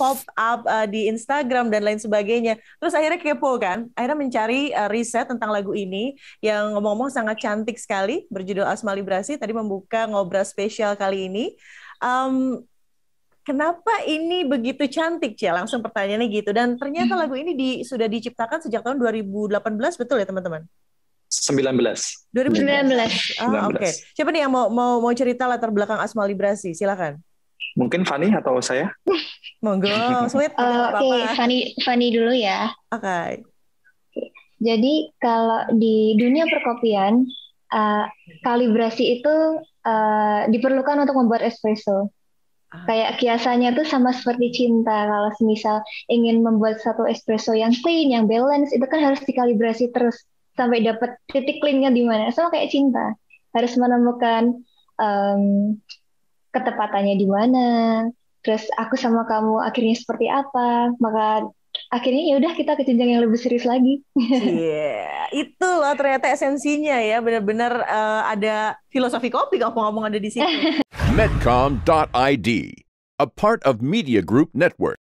pop up uh, di Instagram dan lain sebagainya. Terus akhirnya kepo kan, akhirnya mencari uh, riset tentang lagu ini yang ngomong-ngomong sangat cantik sekali berjudul Asma Librasi tadi membuka ngobrol spesial kali ini. Um, kenapa ini begitu cantik ya? Langsung pertanyaannya gitu. Dan ternyata hmm. lagu ini di, sudah diciptakan sejak tahun 2018 betul ya teman-teman? 19. 2019. 19. Oke. Okay. Siapa nih yang mau mau mau cerita latar belakang Asma Librasi? Silakan. Mungkin Fani atau saya? Monggo, sweet. Uh, Oke, okay. Fani, Fani dulu ya. Oke. Okay. Jadi kalau di dunia perkopian, uh, kalibrasi itu uh, diperlukan untuk membuat espresso. Ah. Kayak kiasannya tuh sama seperti cinta. Kalau misal ingin membuat satu espresso yang clean, yang balance, itu kan harus dikalibrasi terus sampai dapat titik cleannya di mana. Sama kayak cinta, harus menemukan um, ketepatannya di mana, terus aku sama kamu akhirnya seperti apa, maka akhirnya ya udah kita ke jenjang yang lebih serius lagi. Iya, yeah. itu loh ternyata esensinya ya, benar-benar uh, ada filosofi kopi kalau ngomong ada di sini. Medcom.id, a part of Media Group Network.